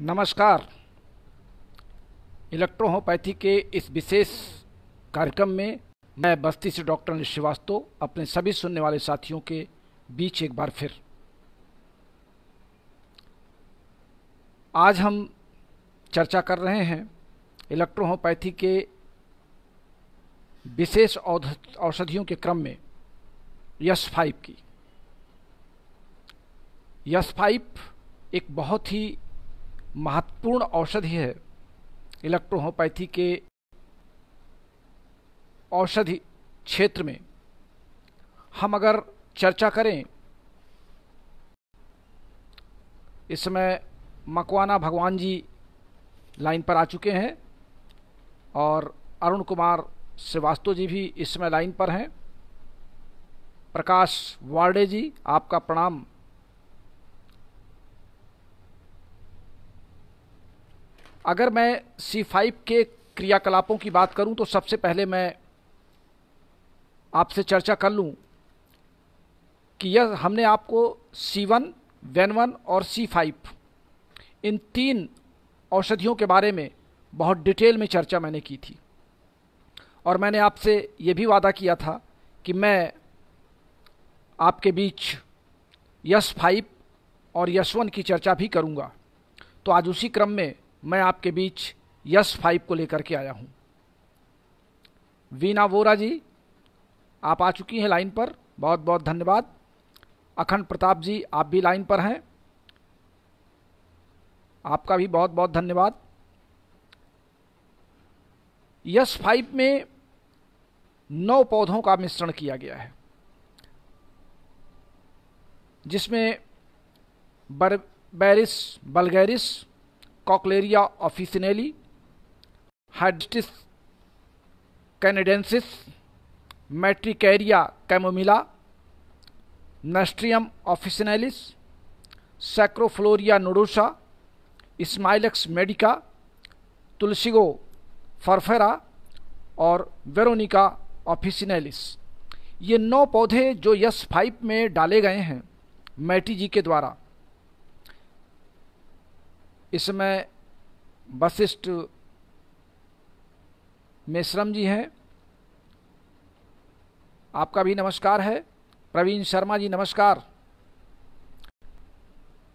नमस्कार इलेक्ट्रोहोपैथी के इस विशेष कार्यक्रम में मैं बस्ती से डॉक्टर अनिल श्रीवास्तव अपने सभी सुनने वाले साथियों के बीच एक बार फिर आज हम चर्चा कर रहे हैं इलेक्ट्रोहोपैथी के विशेष औषधियों के क्रम में यस फाइव की यस फाइव एक बहुत ही महत्वपूर्ण औषधि है इलेक्ट्रोहोपैथी के औषधि क्षेत्र में हम अगर चर्चा करें इस समय मकवाना भगवान जी लाइन पर आ चुके हैं और अरुण कुमार श्रीवास्तव जी भी इस समय लाइन पर हैं प्रकाश वार्डे जी आपका प्रणाम अगर मैं सी फाइव के क्रियाकलापों की बात करूं तो सबसे पहले मैं आपसे चर्चा कर लूं कि यह हमने आपको सी वन वेन वन और सी फाइव इन तीन औषधियों के बारे में बहुत डिटेल में चर्चा मैंने की थी और मैंने आपसे ये भी वादा किया था कि मैं आपके बीच यश फाइव और यश वन की चर्चा भी करूँगा तो आज उसी क्रम में मैं आपके बीच यस फाइव को लेकर के आया हूं वीना वोरा जी आप आ चुकी हैं लाइन पर बहुत बहुत धन्यवाद अखंड प्रताप जी आप भी लाइन पर हैं आपका भी बहुत बहुत धन्यवाद यस फाइव में नौ पौधों का मिश्रण किया गया है जिसमें Berberis vulgaris Cochlearia officinalis हाइडिस canadensis Matricaria chamomilla Nasturtium officinalis Scrophularia nodosa Smilax medica Tussilago farfara और वेरोनिका ऑफिसनेलिस ये नौ पौधे जो यस फाइप में डाले गए हैं मैटी जी के द्वारा इसमें वशिष्ठ मेश्रम जी हैं आपका भी नमस्कार है प्रवीण शर्मा जी नमस्कार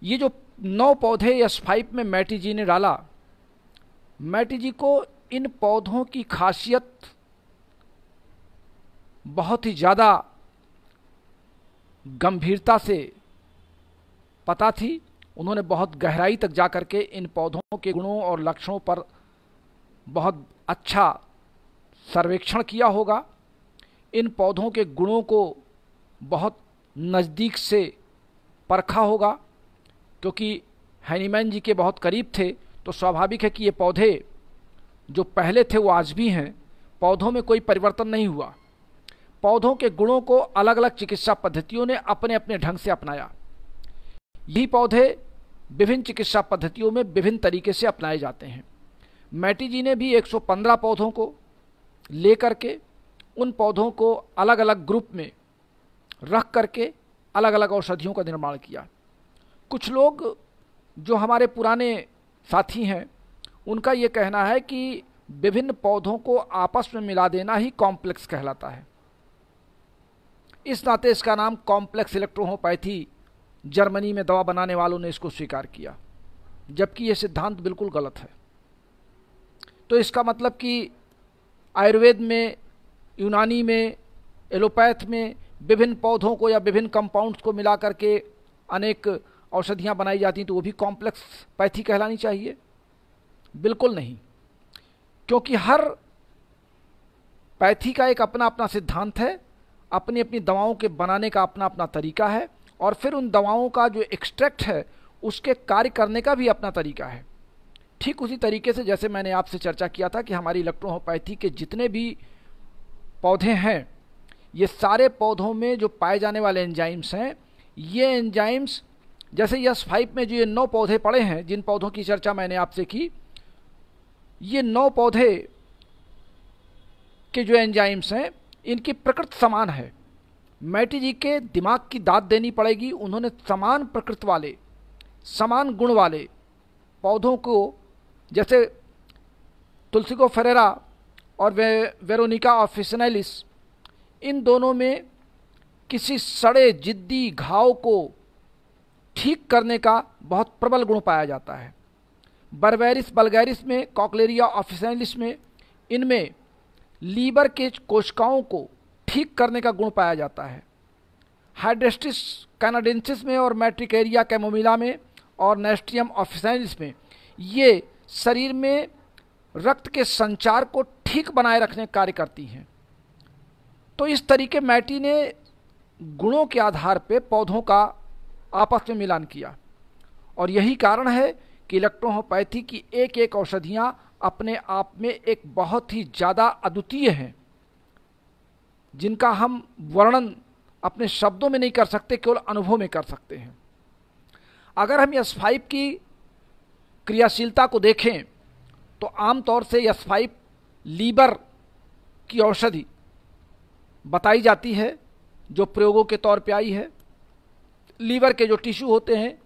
ये जो नौ पौधे एस फाइप में मैटी जी ने डाला मैटी जी को इन पौधों की खासियत बहुत ही ज़्यादा गंभीरता से पता थी उन्होंने बहुत गहराई तक जा करके के इन पौधों के गुणों और लक्षणों पर बहुत अच्छा सर्वेक्षण किया होगा इन पौधों के गुणों को बहुत नज़दीक से परखा होगा क्योंकि हैनीमैन जी के बहुत करीब थे तो स्वाभाविक है कि ये पौधे जो पहले थे वो आज भी हैं पौधों में कोई परिवर्तन नहीं हुआ पौधों के गुणों को अलग अलग चिकित्सा पद्धतियों ने अपने अपने ढंग से अपनाया यही पौधे विभिन्न चिकित्सा पद्धतियों में विभिन्न तरीके से अपनाए जाते हैं मैटी जी ने भी 115 पौधों को लेकर के उन पौधों को अलग अलग ग्रुप में रख करके अलग अलग औषधियों का निर्माण किया कुछ लोग जो हमारे पुराने साथी हैं उनका ये कहना है कि विभिन्न पौधों को आपस में मिला देना ही कॉम्प्लेक्स कहलाता है इस नाते इसका नाम कॉम्प्लेक्स इलेक्ट्रोहोपैथी जर्मनी में दवा बनाने वालों ने इसको स्वीकार किया जबकि यह सिद्धांत बिल्कुल गलत है तो इसका मतलब कि आयुर्वेद में यूनानी में एलोपैथ में विभिन्न पौधों को या विभिन्न कंपाउंड्स को मिला करके अनेक औषधियाँ बनाई जाती तो वो भी कॉम्प्लेक्स पैथी कहलानी चाहिए बिल्कुल नहीं क्योंकि हर पैथी का एक अपना अपना सिद्धांत है अपनी अपनी दवाओं के बनाने का अपना अपना तरीका है और फिर उन दवाओं का जो एक्सट्रैक्ट है उसके कार्य करने का भी अपना तरीका है ठीक उसी तरीके से जैसे मैंने आपसे चर्चा किया था कि हमारी इलेक्ट्रोहोपैथी के जितने भी पौधे हैं ये सारे पौधों में जो पाए जाने वाले एंजाइम्स हैं ये एंजाइम्स जैसे यस फाइव में जो ये नौ पौधे पड़े हैं जिन पौधों की चर्चा मैंने आपसे की ये नौ पौधे के जो एंजाइम्स हैं इनकी प्रकृति समान है मैटी जी के दिमाग की दाद देनी पड़ेगी उन्होंने समान प्रकृति वाले समान गुण वाले पौधों को जैसे को फरेरा और वे वेरोनिका ऑफिसनैलिस इन दोनों में किसी सड़े जिद्दी घाव को ठीक करने का बहुत प्रबल गुण पाया जाता है बर्वेरिस बल्गैरिस में कॉकलेरिया ऑफिसनेलिस में इनमें लीवर के कोशिकाओं को ठीक करने का गुण पाया जाता है हाइड्रेस्टिस कैनाडेंसिस में और मैट्रिकेरिया कैमोमिला में और नेस्ट्रियम ऑफिसाइलिस में ये शरीर में रक्त के संचार को ठीक बनाए रखने का कार्य करती हैं तो इस तरीके मैटी ने गुणों के आधार पर पौधों का आपस में मिलान किया और यही कारण है कि इलेक्ट्रोहोपैथी की एक एक औषधियाँ अपने आप में एक बहुत ही ज़्यादा अद्वितीय हैं जिनका हम वर्णन अपने शब्दों में नहीं कर सकते केवल अनुभव में कर सकते हैं अगर हम यस फाइव की क्रियाशीलता को देखें तो आमतौर से यस फाइव लीवर की औषधि बताई जाती है जो प्रयोगों के तौर पे आई है लीवर के जो टिश्यू होते हैं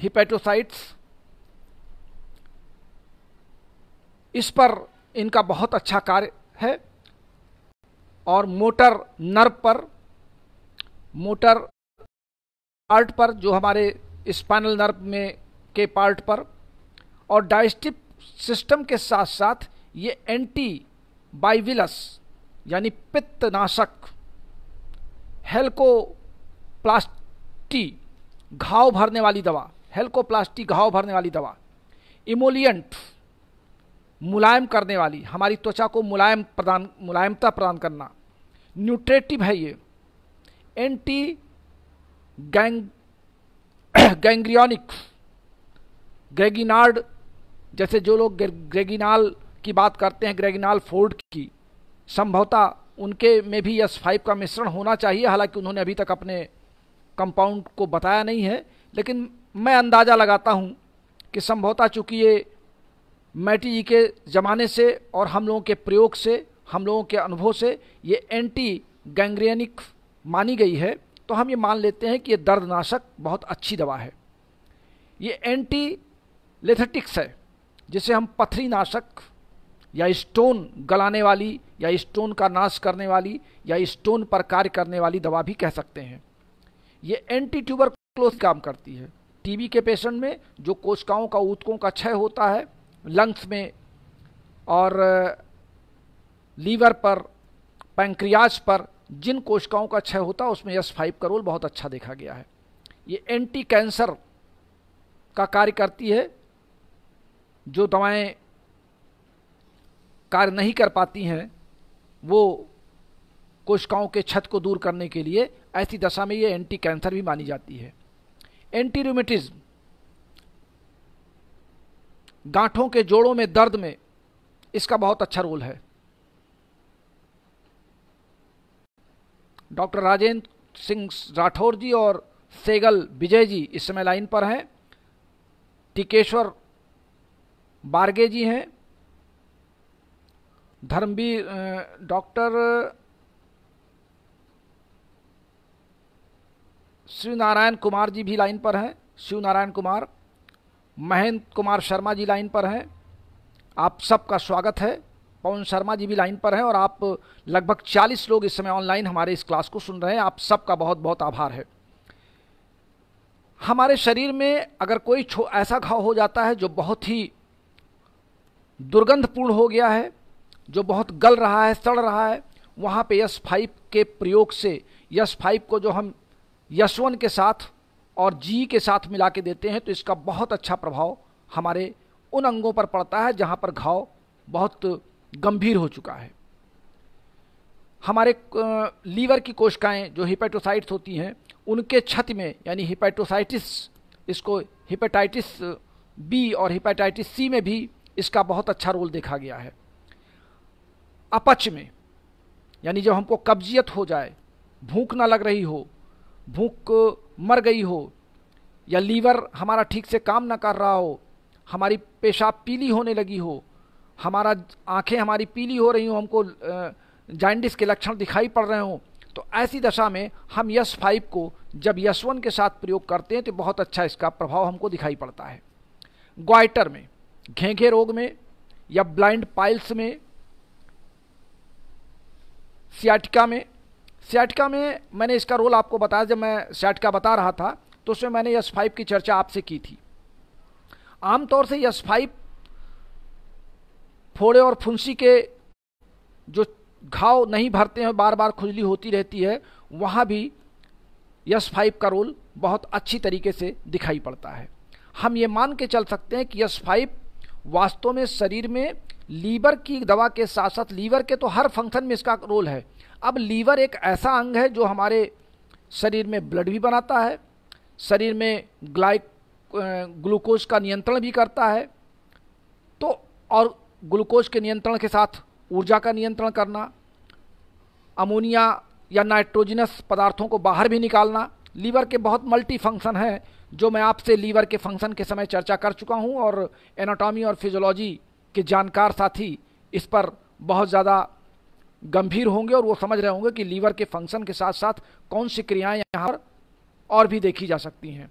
हिपेटोसाइट्स इस पर इनका बहुत अच्छा कार्य है और मोटर नर्व पर मोटर पार्ट पर जो हमारे स्पाइनल नर्व में के पार्ट पर और डाइस्टिप सिस्टम के साथ साथ ये एंटी बाइविलस यानी पित्तनाशक हेल्कोप्लास्टी घाव भरने वाली दवा हेल्कोप्लास्टी घाव भरने वाली दवा इमोलियंट मुलायम करने वाली हमारी त्वचा को मुलायम प्रदान मुलायमता प्रदान करना न्यूट्रेटिव है ये एंटी गैंग गैंग्रियोनिक ग्रेगिनार्ड जैसे जो लोग ग्रेगिनाल की बात करते हैं ग्रेगिनाल फोर्ड की संभवता उनके में भी यस फाइव का मिश्रण होना चाहिए हालांकि उन्होंने अभी तक अपने कंपाउंड को बताया नहीं है लेकिन मैं अंदाज़ा लगाता हूं कि संभवतः चूँकि ये मैटी जी के ज़माने से और हम लोगों के प्रयोग से हम लोगों के अनुभव से ये एंटी गैंग्रेनिक मानी गई है तो हम ये मान लेते हैं कि ये दर्दनाशक बहुत अच्छी दवा है ये एंटी लेथेटिक्स है जिसे हम पथरी नाशक या स्टोन गलाने वाली या स्टोन का नाश करने वाली या स्टोन पर कार्य करने वाली दवा भी कह सकते हैं ये एंटी ट्यूबर क्लोज काम करती है टीबी के पेशेंट में जो कोशिकाओं का ऊतकों का क्षय होता है लंग्स में और लीवर पर पैंक्रियाज पर जिन कोशिकाओं का क्षय होता है उसमें यस फाइव का रोल बहुत अच्छा देखा गया है ये एंटी कैंसर का कार्य करती है जो दवाएं कार्य नहीं कर पाती हैं वो कोशिकाओं के छत को दूर करने के लिए ऐसी दशा में ये एंटी कैंसर भी मानी जाती है एंटी रूमेटिज्म गांठों के जोड़ों में दर्द में इसका बहुत अच्छा रोल है डॉक्टर राजेंद्र सिंह राठौर जी और सेगल विजय जी इस समय लाइन पर हैं टिकेश्वर बारगे जी हैं धर्मवीर डॉक्टर शिव नारायण कुमार जी भी लाइन पर हैं शिव नारायण कुमार महेंद्र कुमार शर्मा जी लाइन पर हैं आप सबका स्वागत है पवन शर्मा जी भी लाइन पर हैं और आप लगभग 40 लोग इस समय ऑनलाइन हमारे इस क्लास को सुन रहे हैं आप सबका बहुत बहुत आभार है हमारे शरीर में अगर कोई ऐसा घाव हो जाता है जो बहुत ही दुर्गंधपूर्ण हो गया है जो बहुत गल रहा है सड़ रहा है वहाँ पे यस फाइव के प्रयोग से यस फाइव को जो हम यशवन के साथ और जी के साथ मिला के देते हैं तो इसका बहुत अच्छा प्रभाव हमारे उन अंगों पर पड़ता है जहाँ पर घाव बहुत गंभीर हो चुका है हमारे लीवर की कोशिकाएं जो हिपेटोसाइट्स होती हैं उनके छत में यानी हिपेटोसाइटिस इसको हिपेटाइटिस बी और हिपेटाइटिस सी में भी इसका बहुत अच्छा रोल देखा गया है अपच में यानी जब हमको कब्जियत हो जाए भूख ना लग रही हो भूख मर गई हो या लीवर हमारा ठीक से काम ना कर रहा हो हमारी पेशाब पीली होने लगी हो हमारा आंखें हमारी पीली हो रही हों हमको जाइंडिस के लक्षण दिखाई पड़ रहे हों तो ऐसी दशा में हम यस फाइव को जब यस वन के साथ प्रयोग करते हैं तो बहुत अच्छा इसका प्रभाव हमको दिखाई पड़ता है ग्वाइटर में घेंघे रोग में या ब्लाइंड पाइल्स में सियाटिका में सेटका में मैंने इसका रोल आपको बताया जब मैं सेटका बता रहा था तो उसमें मैंने यस फाइव की चर्चा आपसे की थी आमतौर से यस फाइव फोड़े और फुंसी के जो घाव नहीं भरते हैं बार बार खुजली होती रहती है वहाँ भी यस फाइव का रोल बहुत अच्छी तरीके से दिखाई पड़ता है हम ये मान के चल सकते हैं कि यस फाइव वास्तव में शरीर में लीवर की दवा के साथ साथ लीवर के तो हर फंक्शन में इसका रोल है अब लीवर एक ऐसा अंग है जो हमारे शरीर में ब्लड भी बनाता है शरीर में ग्लाइक ग्लूकोज का नियंत्रण भी करता है तो और ग्लूकोज के नियंत्रण के साथ ऊर्जा का नियंत्रण करना अमोनिया या नाइट्रोजिनस पदार्थों को बाहर भी निकालना लीवर के बहुत मल्टी फंक्शन हैं जो मैं आपसे लीवर के फंक्शन के समय चर्चा कर चुका हूँ और एनाटॉमी और फिजोलॉजी के जानकार साथी इस पर बहुत ज़्यादा गंभीर होंगे और वो समझ रहे होंगे कि लीवर के फंक्शन के साथ साथ कौन सी क्रियाएं यहां पर और भी देखी जा सकती हैं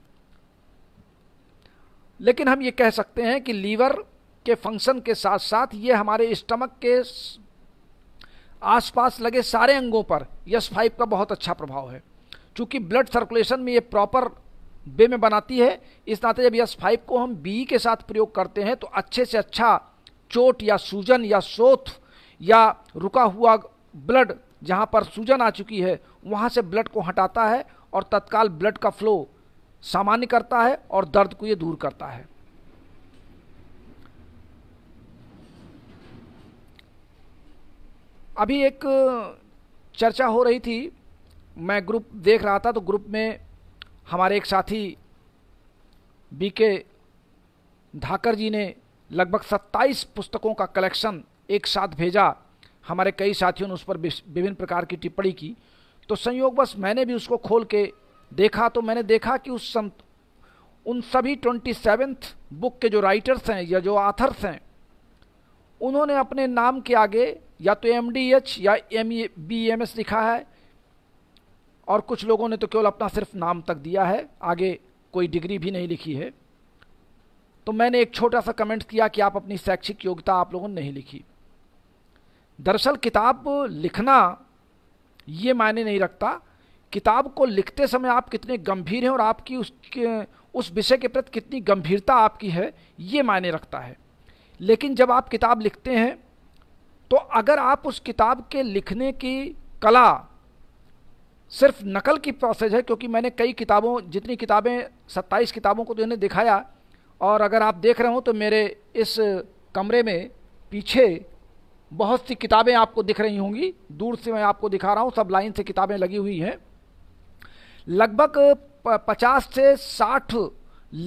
लेकिन हम ये कह सकते हैं कि लीवर के फंक्शन के साथ साथ ये हमारे स्टमक के आसपास लगे सारे अंगों पर यस फाइव का बहुत अच्छा प्रभाव है क्योंकि ब्लड सर्कुलेशन में ये प्रॉपर बे में बनाती है इस नाते जब यस फाइव को हम बी के साथ प्रयोग करते हैं तो अच्छे से अच्छा चोट या सूजन या शोथ या रुका हुआ ब्लड जहाँ पर सूजन आ चुकी है वहाँ से ब्लड को हटाता है और तत्काल ब्लड का फ्लो सामान्य करता है और दर्द को ये दूर करता है अभी एक चर्चा हो रही थी मैं ग्रुप देख रहा था तो ग्रुप में हमारे एक साथी बी के धाकर जी ने लगभग 27 पुस्तकों का कलेक्शन एक साथ भेजा हमारे कई साथियों ने उस पर विभिन्न प्रकार की टिप्पणी की तो संयोग बस मैंने भी उसको खोल के देखा तो मैंने देखा कि उस संत उन सभी ट्वेंटी सेवेंथ बुक के जो राइटर्स हैं या जो आथर्स हैं उन्होंने अपने नाम के आगे या तो एम डी एच या एम बी एम एस लिखा है और कुछ लोगों ने तो केवल अपना सिर्फ नाम तक दिया है आगे कोई डिग्री भी नहीं लिखी है तो मैंने एक छोटा सा कमेंट किया कि आप अपनी शैक्षिक योग्यता आप लोगों ने नहीं लिखी दरअसल किताब लिखना ये मायने नहीं रखता किताब को लिखते समय आप कितने गंभीर हैं और आपकी उसके उस विषय के प्रति कितनी गंभीरता आपकी है ये मायने रखता है लेकिन जब आप किताब लिखते हैं तो अगर आप उस किताब के लिखने की कला सिर्फ नकल की प्रोसेस है क्योंकि मैंने कई किताबों जितनी किताबें सत्ताईस किताबों को तो इन्हें दिखाया और अगर आप देख रहे हो तो मेरे इस कमरे में पीछे बहुत सी किताबें आपको दिख रही होंगी दूर से मैं आपको दिखा रहा हूँ सब लाइन से किताबें लगी हुई हैं लगभग पचास से साठ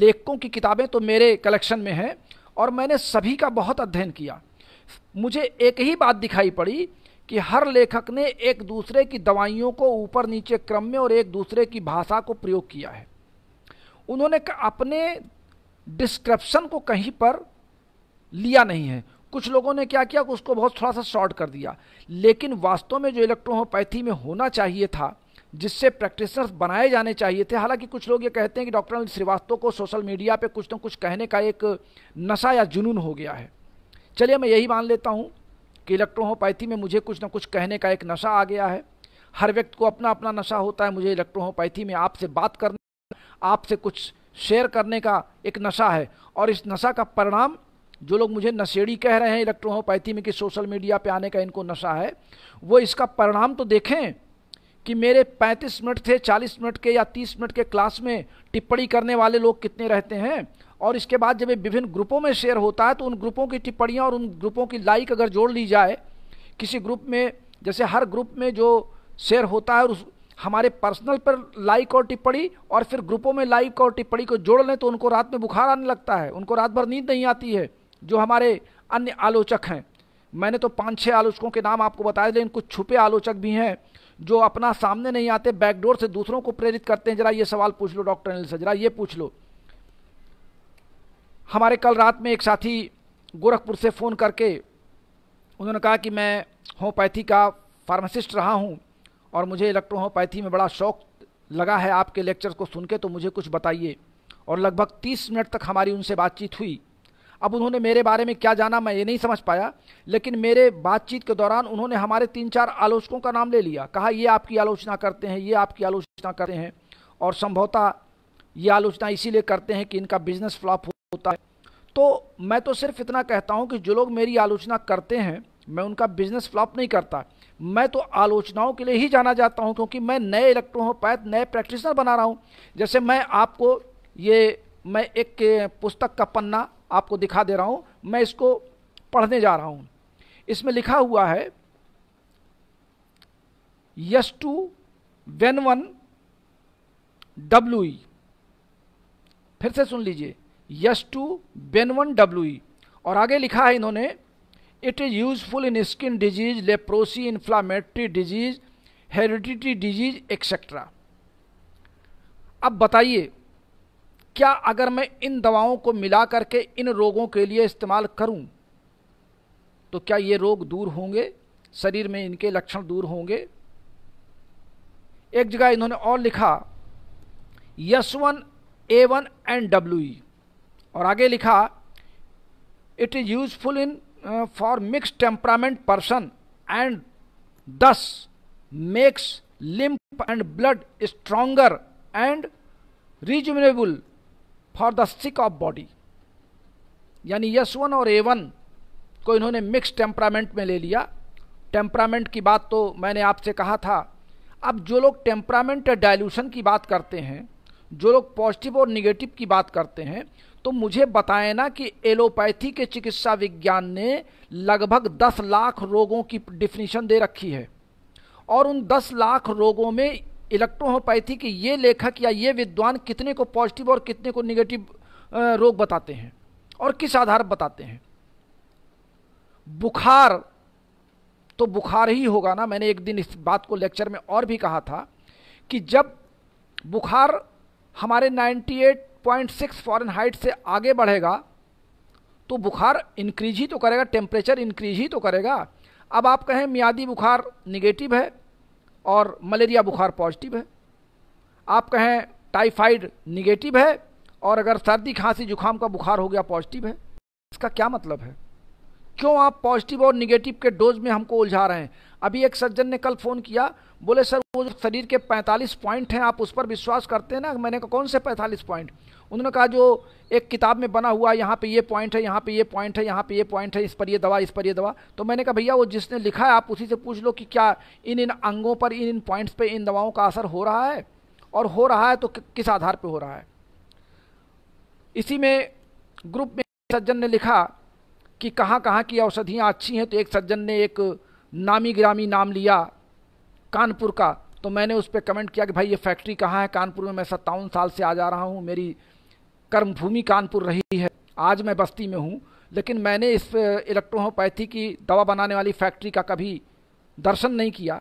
लेखकों की किताबें तो मेरे कलेक्शन में हैं और मैंने सभी का बहुत अध्ययन किया मुझे एक ही बात दिखाई पड़ी कि हर लेखक ने एक दूसरे की दवाइयों को ऊपर नीचे क्रम में और एक दूसरे की भाषा को प्रयोग किया है उन्होंने अपने डिस्क्रिप्शन को कहीं पर लिया नहीं है कुछ लोगों ने क्या किया उसको बहुत थोड़ा सा शॉर्ट कर दिया लेकिन वास्तव में जो इलेक्ट्रोहोपैथी में होना चाहिए था जिससे प्रैक्टिसनर्स बनाए जाने चाहिए थे हालांकि कुछ लोग ये कहते हैं कि डॉक्टर अनिल श्रीवास्तव को सोशल मीडिया पे कुछ ना कुछ कहने का एक नशा या जुनून हो गया है चलिए मैं यही मान लेता हूँ कि इलेक्ट्रोहोपैथी में मुझे कुछ ना कुछ कहने का एक नशा आ गया है हर व्यक्ति को अपना अपना नशा होता है मुझे इलेक्ट्रोहोपैथी में आपसे बात करने आपसे कुछ शेयर करने का एक नशा है और इस नशा का परिणाम जो लोग मुझे नशेड़ी कह रहे हैं इलेक्ट्रोहोपैथी में कि सोशल मीडिया पे आने का इनको नशा है वो इसका परिणाम तो देखें कि मेरे 35 मिनट थे 40 मिनट के या 30 मिनट के क्लास में टिप्पणी करने वाले लोग कितने रहते हैं और इसके बाद जब ये विभिन्न ग्रुपों में शेयर होता है तो उन ग्रुपों की टिप्पणियाँ और उन ग्रुपों की लाइक अगर जोड़ ली जाए किसी ग्रुप में जैसे हर ग्रुप में जो शेयर होता है उस हमारे पर्सनल पर लाइक और टिप्पणी और फिर ग्रुपों में लाइक और टिप्पणी को जोड़ लें तो उनको रात में बुखार आने लगता है उनको रात भर नींद नहीं आती है जो हमारे अन्य आलोचक हैं मैंने तो पाँच छः आलोचकों के नाम आपको बताए लेकिन कुछ छुपे आलोचक भी हैं जो अपना सामने नहीं आते बैकडोर से दूसरों को प्रेरित करते हैं जरा ये सवाल पूछ लो डॉक्टर अनिल से जरा ये पूछ लो हमारे कल रात में एक साथी गोरखपुर से फ़ोन करके उन्होंने कहा कि मैं होम्योपैथी का फार्मासिस्ट रहा हूँ और मुझे इलेक्ट्रो होम्योपैथी में बड़ा शौक लगा है आपके लेक्चर को सुन के तो मुझे कुछ बताइए और लगभग तीस मिनट तक हमारी उनसे बातचीत हुई अब उन्होंने मेरे बारे में क्या जाना मैं ये नहीं समझ पाया लेकिन मेरे बातचीत के दौरान उन्होंने हमारे तीन चार आलोचकों का नाम ले लिया कहा ये आपकी आलोचना करते हैं ये आपकी आलोचना करते हैं और संभवतः ये आलोचना इसीलिए करते हैं कि इनका बिजनेस फ्लॉप होता है तो मैं तो सिर्फ इतना कहता हूँ कि जो लोग मेरी आलोचना करते हैं मैं उनका बिजनेस फ्लॉप नहीं करता मैं तो आलोचनाओं के लिए ही जाना जाता हूँ क्योंकि मैं नए इलेक्ट्रोहोपैथ नए प्रैक्टिशनर बना रहा हूँ जैसे मैं आपको ये मैं एक पुस्तक का पन्ना आपको दिखा दे रहा हूँ मैं इसको पढ़ने जा रहा हूँ इसमें लिखा हुआ है S two when one W फिर से सुन लीजिए S two when one W और आगे लिखा है इन्होंने it is useful in skin disease leprosy inflammatory disease heredity disease etcetera अब बताइए क्या अगर मैं इन दवाओं को मिला करके इन रोगों के लिए इस्तेमाल करूं तो क्या ये रोग दूर होंगे शरीर में इनके लक्षण दूर होंगे एक जगह इन्होंने और लिखा S one A one and W और आगे लिखा it is useful in for mix temperament person and does makes limp and blood stronger and reasonable for the sick of body यानी यस वन और ए वन को इन्होंने mix temperament में ले लिया टेम्परामेंट की बात तो मैंने आपसे कहा था अब जो लोग टेम्परामेंट या डाइल्यूशन की बात करते हैं जो लोग पॉजिटिव और निगेटिव की बात करते हैं तो मुझे बताएं ना कि एलोपैथी के चिकित्सा विज्ञान ने लगभग 10 लाख रोगों की डिफिनीशन दे रखी है और उन 10 लाख रोगों में इलेक्ट्रोहोपैथी के ये लेखक या ये विद्वान कितने को पॉजिटिव और कितने को निगेटिव रोग बताते हैं और किस आधार बताते हैं बुखार तो बुखार ही होगा ना मैंने एक दिन इस बात को लेक्चर में और भी कहा था कि जब बुखार हमारे 98.6 फॉरन हाइट से आगे बढ़ेगा तो बुखार इंक्रीज ही तो करेगा टेम्परेचर इंक्रीज ही तो करेगा अब आप कहें मियादी बुखार निगेटिव है और मलेरिया बुखार पॉजिटिव है आप कहें टाइफाइड निगेटिव है और अगर सर्दी खांसी जुकाम का बुखार हो गया पॉजिटिव है इसका क्या मतलब है क्यों आप पॉजिटिव और निगेटिव के डोज में हमको उलझा रहे हैं अभी एक सज्जन ने कल फ़ोन किया बोले सर वो जो शरीर के 45 पॉइंट हैं आप उस पर विश्वास करते हैं ना मैंने कहा कौन से 45 पॉइंट उन्होंने कहा जो एक किताब में बना हुआ है यहाँ पे ये पॉइंट है यहाँ पे ये पॉइंट है यहाँ पे ये पॉइंट है इस पर ये दवा इस पर ये दवा तो मैंने कहा भैया वो जिसने लिखा है आप उसी से पूछ लो कि क्या इन इन अंगों पर इन इन पॉइंट्स पर इन दवाओं का असर हो रहा है और हो रहा है तो किस आधार पर हो रहा है इसी में ग्रुप में सज्जन ने लिखा कि कहाँ कहाँ की औषधियाँ अच्छी हैं तो एक सज्जन ने एक नामी ग्रामी नाम लिया कानपुर का तो मैंने उस पर कमेंट किया कि भाई ये फैक्ट्री कहाँ है कानपुर में मैं सत्तावन साल से आ जा रहा हूँ मेरी कर्मभूमि कानपुर रही है आज मैं बस्ती में हूँ लेकिन मैंने इस इलेक्ट्रोहोपैथी की दवा बनाने वाली फैक्ट्री का कभी दर्शन नहीं किया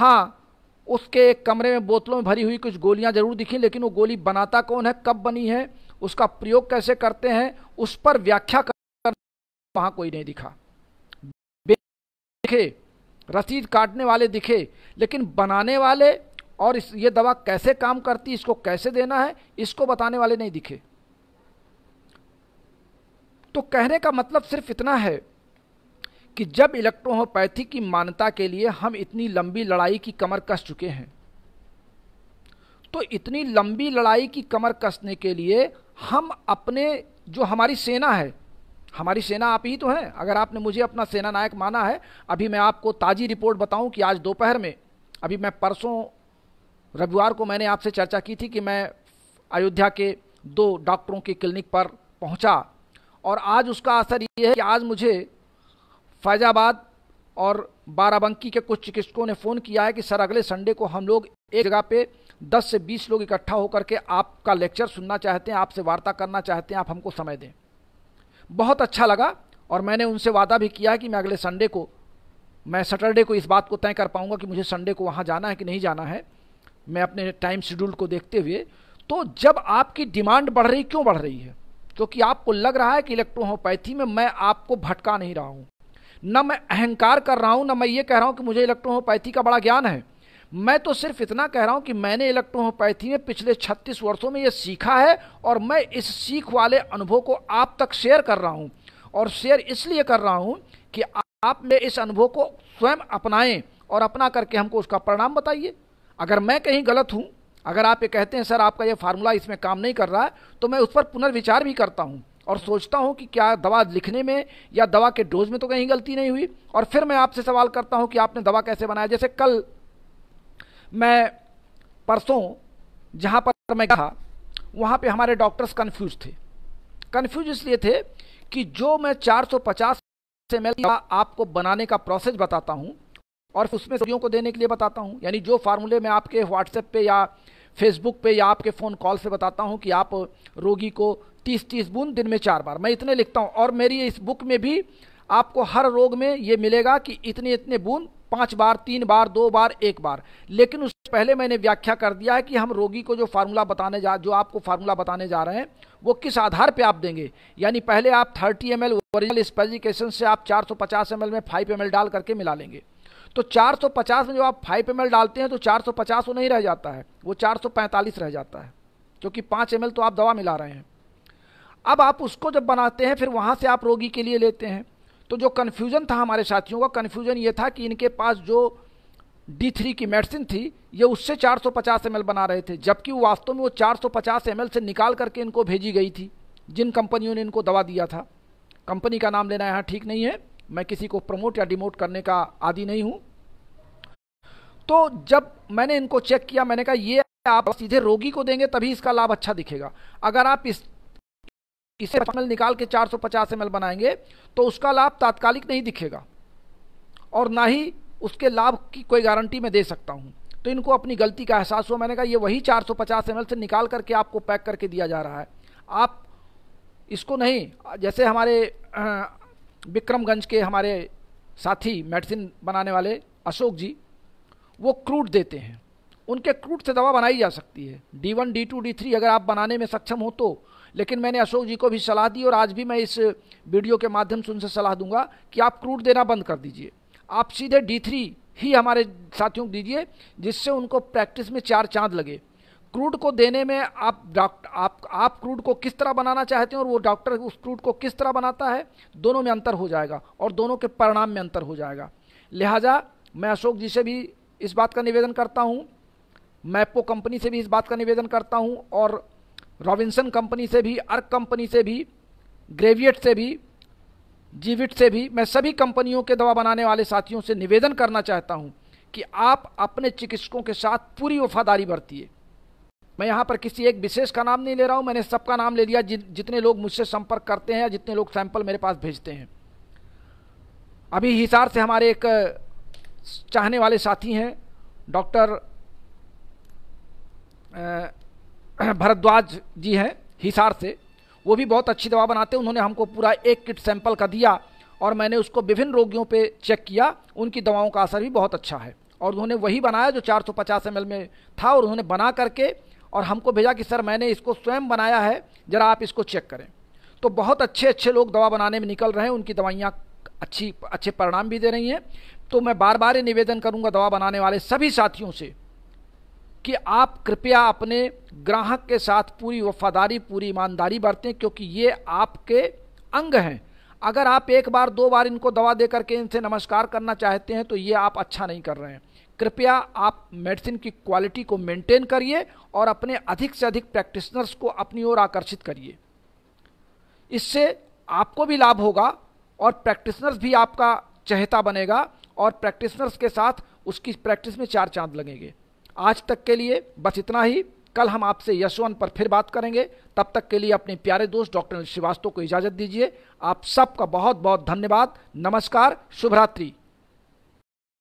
हाँ उसके एक कमरे में बोतलों में भरी हुई कुछ गोलियां जरूर दिखी लेकिन वो गोली बनाता कौन है कब बनी है उसका प्रयोग कैसे करते हैं उस पर व्याख्या कर वहां कोई नहीं दिखा दिखे रसीद काटने वाले दिखे लेकिन बनाने वाले और इस ये दवा कैसे काम करती इसको कैसे देना है इसको बताने वाले नहीं दिखे तो कहने का मतलब सिर्फ इतना है कि जब इलेक्ट्रोहोपैथी की मान्यता के लिए हम इतनी लंबी लड़ाई की कमर कस चुके हैं तो इतनी लंबी लड़ाई की कमर कसने के लिए हम अपने जो हमारी सेना है हमारी सेना आप ही तो हैं अगर आपने मुझे अपना सेना नायक माना है अभी मैं आपको ताज़ी रिपोर्ट बताऊं कि आज दोपहर में अभी मैं परसों रविवार को मैंने आपसे चर्चा की थी कि मैं अयोध्या के दो डॉक्टरों की क्लिनिक पर पहुंचा और आज उसका असर ये है कि आज मुझे फैज़ाबाद और बाराबंकी के कुछ चिकित्सकों ने फ़ोन किया है कि सर अगले संडे को हम लोग एक जगह पे 10 से 20 लोग इकट्ठा होकर के आपका लेक्चर सुनना चाहते हैं आपसे वार्ता करना चाहते हैं आप हमको समय दें बहुत अच्छा लगा और मैंने उनसे वादा भी किया कि मैं अगले संडे को मैं सैटरडे को इस बात को तय कर पाऊंगा कि मुझे संडे को वहाँ जाना है कि नहीं जाना है मैं अपने टाइम शेड्यूल को देखते हुए तो जब आपकी डिमांड बढ़ रही क्यों बढ़ रही है क्योंकि आपको लग रहा है कि इलेक्ट्रोहोपैथी में मैं आपको भटका नहीं रहा हूँ न मैं अहंकार कर रहा हूँ न मैं ये कह रहा हूँ कि मुझे इलेक्ट्रोहोपैथी का बड़ा ज्ञान है मैं तो सिर्फ इतना कह रहा हूं कि मैंने इलेक्ट्रोहोपैथी में पिछले 36 वर्षों में यह सीखा है और मैं इस सीख वाले अनुभव को आप तक शेयर कर रहा हूं और शेयर इसलिए कर रहा हूं कि आप में इस अनुभव को स्वयं अपनाएं और अपना करके हमको उसका परिणाम बताइए अगर मैं कहीं गलत हूँ अगर आप ये कहते हैं सर आपका यह फार्मूला इसमें काम नहीं कर रहा है तो मैं उस पर पुनर्विचार भी करता हूँ और सोचता हूँ कि क्या दवा लिखने में या दवा के डोज में तो कहीं गलती नहीं हुई और फिर मैं आपसे सवाल करता हूँ कि आपने दवा कैसे बनाया जैसे कल मैं परसों जहाँ पर मैं कहा वहाँ पे हमारे डॉक्टर्स कन्फ्यूज थे कन्फ्यूज इसलिए थे कि जो मैं 450 एम का आपको बनाने का प्रोसेस बताता हूँ और उसमें सभी को देने के लिए बताता हूँ यानी जो फार्मूले मैं आपके व्हाट्सएप पे या फेसबुक पे या आपके फ़ोन कॉल से बताता हूँ कि आप रोगी को 30-30 बूंद दिन में चार बार मैं इतने लिखता हूँ और मेरी इस बुक में भी आपको हर रोग में ये मिलेगा कि इतने इतने बूंद पांच बार तीन बार दो बार एक बार लेकिन उससे पहले मैंने व्याख्या कर दिया है कि हम रोगी को जो फार्मूला बताने जा जो आपको फार्मूला बताने जा रहे हैं वो किस आधार पे आप देंगे यानी पहले आप 30 एम एल ओरिजिनल स्पेजिकेशन से आप 450 एम में 5 एम डाल करके मिला लेंगे तो 450 में जब आप 5 एम डालते हैं तो 450 वो नहीं रह जाता है वो 445 रह जाता है क्योंकि 5 एम तो आप दवा मिला रहे हैं अब आप उसको जब बनाते हैं फिर वहाँ से आप रोगी के लिए लेते हैं तो जो कन्फ्यूज़न था हमारे साथियों का कन्फ्यूज़न ये था कि इनके पास जो डी थ्री की मेडिसिन थी ये उससे 450 एम बना रहे थे जबकि वास्तव में वो 450 एमएल से निकाल करके इनको भेजी गई थी जिन कंपनियों ने इनको दवा दिया था कंपनी का नाम लेना यहाँ ठीक नहीं है मैं किसी को प्रमोट या डिमोट करने का आदि नहीं हूँ तो जब मैंने इनको चेक किया मैंने कहा ये आप सीधे रोगी को देंगे तभी इसका लाभ अच्छा दिखेगा अगर आप इस इसे एम निकाल के 450 एम बनाएंगे तो उसका लाभ तात्कालिक नहीं दिखेगा और ना ही उसके लाभ की कोई गारंटी मैं दे सकता हूँ तो इनको अपनी गलती का एहसास हुआ मैंने कहा ये वही 450 एम से निकाल करके आपको पैक करके दिया जा रहा है आप इसको नहीं जैसे हमारे विक्रमगंज के हमारे साथी मेडिसिन बनाने वाले अशोक जी वो क्रूड देते हैं उनके क्रूड से दवा बनाई जा सकती है D one D two D three अगर आप बनाने में सक्षम हो तो लेकिन मैंने अशोक जी को भी सलाह दी और आज भी मैं इस वीडियो के माध्यम से उनसे सलाह दूंगा कि आप क्रूड देना बंद कर दीजिए आप सीधे डी थ्री ही हमारे साथियों को दीजिए जिससे उनको प्रैक्टिस में चार चांद लगे क्रूड को देने में आप डॉक्टर आप आप क्रूड को किस तरह बनाना चाहते हैं और वो डॉक्टर उस क्रूड को किस तरह बनाता है दोनों में अंतर हो जाएगा और दोनों के परिणाम में अंतर हो जाएगा लिहाजा मैं अशोक जी से भी इस बात का निवेदन करता हूँ मैपो कंपनी से भी इस बात का निवेदन करता हूँ और रॉबिन्सन कंपनी से भी अर्क कंपनी से भी ग्रेविएट से भी जीविट से भी मैं सभी कंपनियों के दवा बनाने वाले साथियों से निवेदन करना चाहता हूं कि आप अपने चिकित्सकों के साथ पूरी वफादारी बरतिए मैं यहाँ पर किसी एक विशेष का नाम नहीं ले रहा हूँ मैंने सबका नाम ले लिया जि, जितने लोग मुझसे संपर्क करते हैं या जितने लोग सैंपल मेरे पास भेजते हैं अभी हिसार से हमारे एक चाहने वाले साथी हैं डॉक्टर भरद्वाज जी हैं हिसार से वो भी बहुत अच्छी दवा बनाते हैं उन्होंने हमको पूरा एक किट सैंपल का दिया और मैंने उसको विभिन्न रोगियों पे चेक किया उनकी दवाओं का असर भी बहुत अच्छा है और उन्होंने वही बनाया जो 450 सौ में था और उन्होंने बना करके और हमको भेजा कि सर मैंने इसको स्वयं बनाया है ज़रा आप इसको चेक करें तो बहुत अच्छे अच्छे लोग दवा बनाने में निकल रहे हैं उनकी दवाइयाँ अच्छी अच्छे परिणाम भी दे रही हैं तो मैं बार बार ये निवेदन करूँगा दवा बनाने वाले सभी साथियों से कि आप कृपया अपने ग्राहक के साथ पूरी वफादारी पूरी ईमानदारी बरतें क्योंकि ये आपके अंग हैं अगर आप एक बार दो बार इनको दवा दे करके इनसे नमस्कार करना चाहते हैं तो ये आप अच्छा नहीं कर रहे हैं कृपया आप मेडिसिन की क्वालिटी को मेंटेन करिए और अपने अधिक से अधिक प्रैक्टिशनर्स को अपनी ओर आकर्षित करिए इससे आपको भी लाभ होगा और प्रैक्टिशनर्स भी आपका चहता बनेगा और प्रैक्टिशनर्स के साथ उसकी प्रैक्टिस में चार चांद लगेंगे आज तक के लिए बस इतना ही कल हम आपसे यशवंत पर फिर बात करेंगे तब तक के लिए अपने प्यारे दोस्त डॉक्टर श्रीवास्तव को इजाज़त दीजिए आप सबका बहुत बहुत धन्यवाद नमस्कार शुभरात्रि